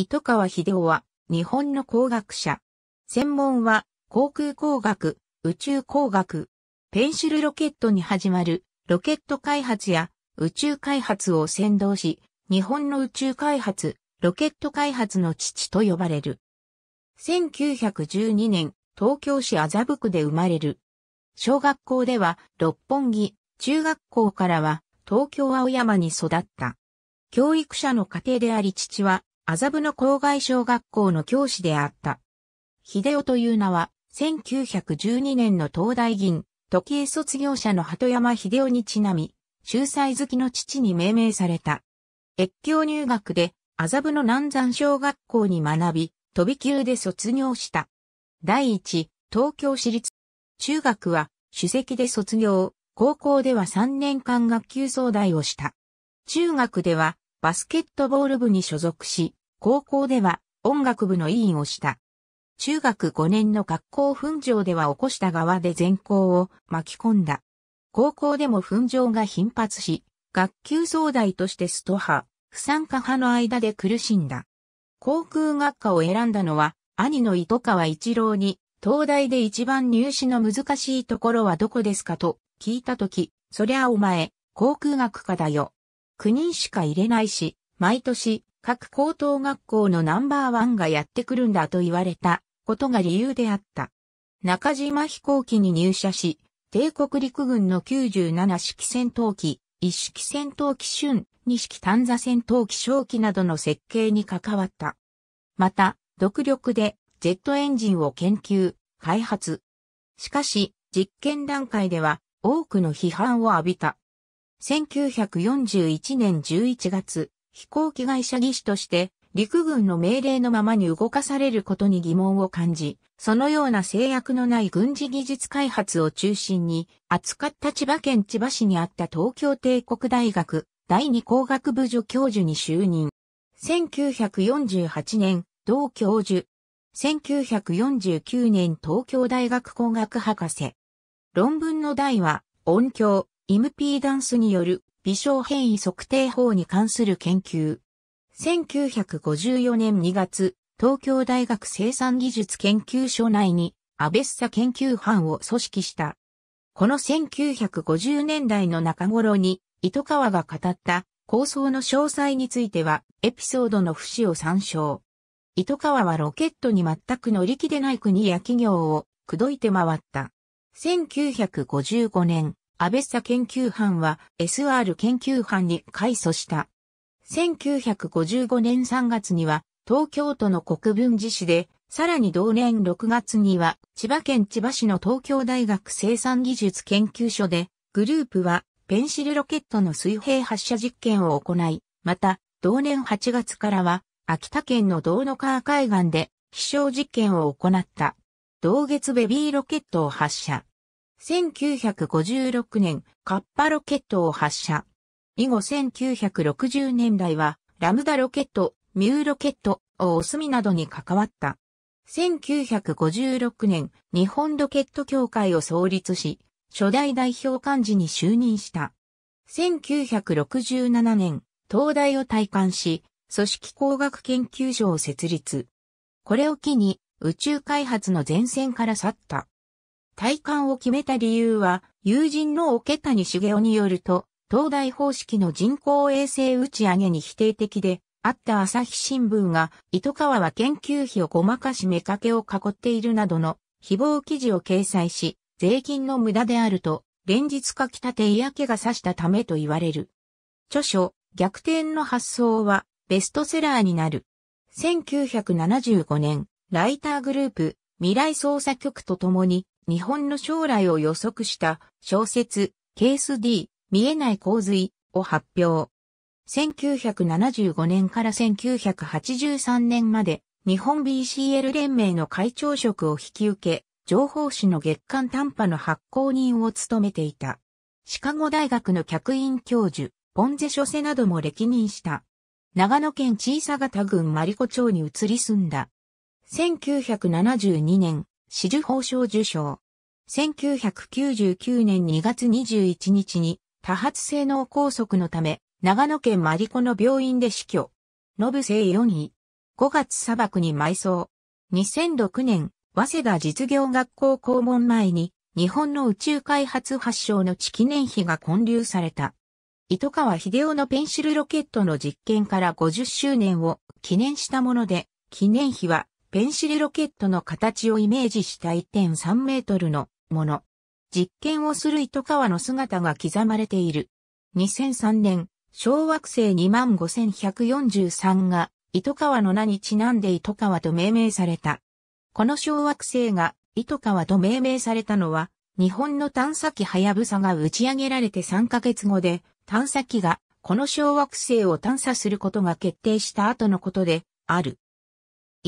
糸川秀夫は、日本の工学者。専門は、航空工学、宇宙工学。ペンシルロケットに始まる、ロケット開発や、宇宙開発を先導し、日本の宇宙開発、ロケット開発の父と呼ばれる。1912年、東京市麻布区で生まれる。小学校では六本木、中学校からは東京青山に育った。教育者の家庭であり父は麻布の郊外小学校の教師であった。秀夫という名は、1912年の東大銀、時計卒業者の鳩山秀夫にちなみ、秀才好きの父に命名された。越境入学で、麻布の南山小学校に学び、飛び級で卒業した。第一、東京市立。中学は、主席で卒業、高校では3年間学級総代をした。中学では、バスケットボール部に所属し、高校では音楽部の委員をした。中学5年の学校紛争では起こした側で全校を巻き込んだ。高校でも紛争が頻発し、学級総代としてスト派、不参加派の間で苦しんだ。航空学科を選んだのは、兄の糸川一郎に、東大で一番入試の難しいところはどこですかと聞いたとき、そりゃお前、航空学科だよ。9人しか入れないし、毎年、各高等学校のナンバーワンがやってくるんだと言われたことが理由であった。中島飛行機に入社し、帝国陸軍の97式戦闘機、一式戦闘機春、二式短座戦闘機小機などの設計に関わった。また、独力でジェットエンジンを研究、開発。しかし、実験段階では多くの批判を浴びた。1941年11月、飛行機会社技師として、陸軍の命令のままに動かされることに疑問を感じ、そのような制約のない軍事技術開発を中心に、扱った千葉県千葉市にあった東京帝国大学第二工学部助教授に就任。1948年、同教授。1949年東京大学工学博士。論文の題は、音響、イムピーダンスによる微小変異測定法に関する研究。1954年2月、東京大学生産技術研究所内に、アベッサ研究班を組織した。この1950年代の中頃に、糸川が語った構想の詳細については、エピソードの節を参照。糸川はロケットに全く乗り気でない国や企業を口説いて回った。1955年、アベッサ研究班は SR 研究班に改組した。1955年3月には東京都の国分寺市で、さらに同年6月には千葉県千葉市の東京大学生産技術研究所で、グループはペンシルロケットの水平発射実験を行い、また同年8月からは秋田県の道の川海岸で飛翔実験を行った。同月ベビーロケットを発射。1956年、カッパロケットを発射。以後1960年代は、ラムダロケット、ミューロケット、オスミなどに関わった。1956年、日本ロケット協会を創立し、初代代表幹事に就任した。1967年、東大を退官し、組織工学研究所を設立。これを機に、宇宙開発の前線から去った。退官を決めた理由は、友人の桶谷茂雄によると、東大方式の人工衛星打ち上げに否定的で、あった朝日新聞が、糸川は研究費をごまかし目かけを囲っているなどの、誹謗記事を掲載し、税金の無駄であると、連日書き立て嫌気がさしたためと言われる。著書、逆転の発想は、ベストセラーになる。1975年、ライターグループ、未来捜査局と共に、日本の将来を予測した小説、ケース D、見えない洪水を発表。1975年から1983年まで日本 BCL 連盟の会長職を引き受け、情報誌の月刊短波の発行人を務めていた。シカゴ大学の客員教授、ポンゼ諸世なども歴任した。長野県小さ潟郡マリコ町に移り住んだ。1972年、紫綬褒章受章。1999年2月21日に多発性脳梗塞のため長野県マリコの病院で死去。ノブ生4位。5月砂漠に埋葬。2006年、早稲田実業学校校門前に日本の宇宙開発発祥の地記念碑が建立された。糸川秀夫のペンシルロケットの実験から50周年を記念したもので、記念碑はペンシルロケットの形をイメージした1.3メートルのもの。実験をする糸川の姿が刻まれている。2003年、小惑星25143が糸川の名にちなんで糸川と命名された。この小惑星が糸川と命名されたのは、日本の探査機はやぶさが打ち上げられて3ヶ月後で、探査機がこの小惑星を探査することが決定した後のことである。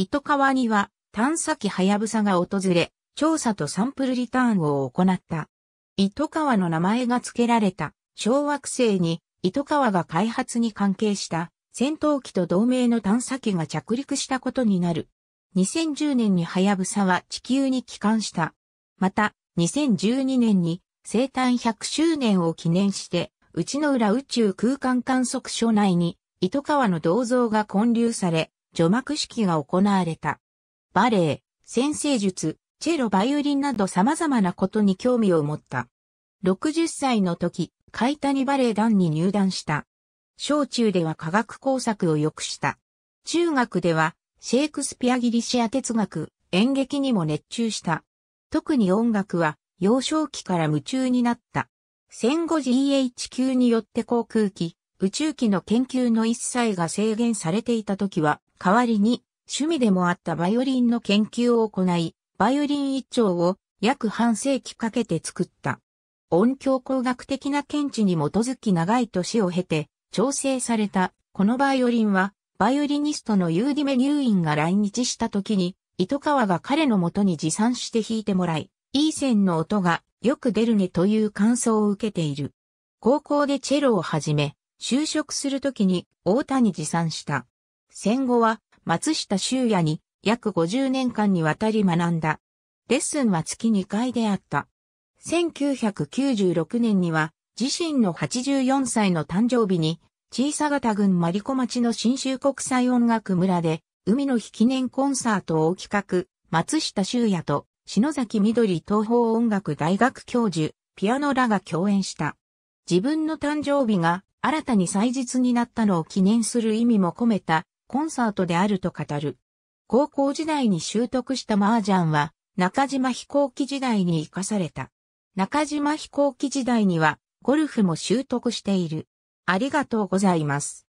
糸川には探査機はやぶさが訪れ、調査とサンプルリターンを行った。糸川の名前が付けられた小惑星に糸川が開発に関係した戦闘機と同盟の探査機が着陸したことになる。2010年にはやぶさは地球に帰還した。また、2012年に生誕100周年を記念して、内の浦宇宙空間観測所内に糸川の銅像が建立され、除幕式が行われた。バレエ、先生術、チェロバイオリンなど様々なことに興味を持った。60歳の時、海谷バレエ団に入団した。小中では科学工作を良くした。中学では、シェイクスピアギリシア哲学、演劇にも熱中した。特に音楽は、幼少期から夢中になった。戦後 GHQ によって航空機、宇宙機の研究の一切が制限されていた時は、代わりに、趣味でもあったバイオリンの研究を行い、バイオリン一丁を約半世紀かけて作った。音響工学的な見地に基づき長い年を経て、調整された、このバイオリンは、バイオリニストのユーディメューインが来日した時に、糸川が彼のもとに持参して弾いてもらい、いい線の音がよく出るねという感想を受けている。高校でチェロを始め、就職するときに大田に持参した。戦後は松下修也に約50年間にわたり学んだ。レッスンは月2回であった。1996年には自身の84歳の誕生日に小さ型郡マリコ町の新州国際音楽村で海の日記念コンサートを企画、松下修也と篠崎緑東方音楽大学教授、ピアノらが共演した。自分の誕生日が新たに祭日になったのを記念する意味も込めたコンサートであると語る。高校時代に習得した麻雀は、中島飛行機時代に活かされた。中島飛行機時代には、ゴルフも習得している。ありがとうございます。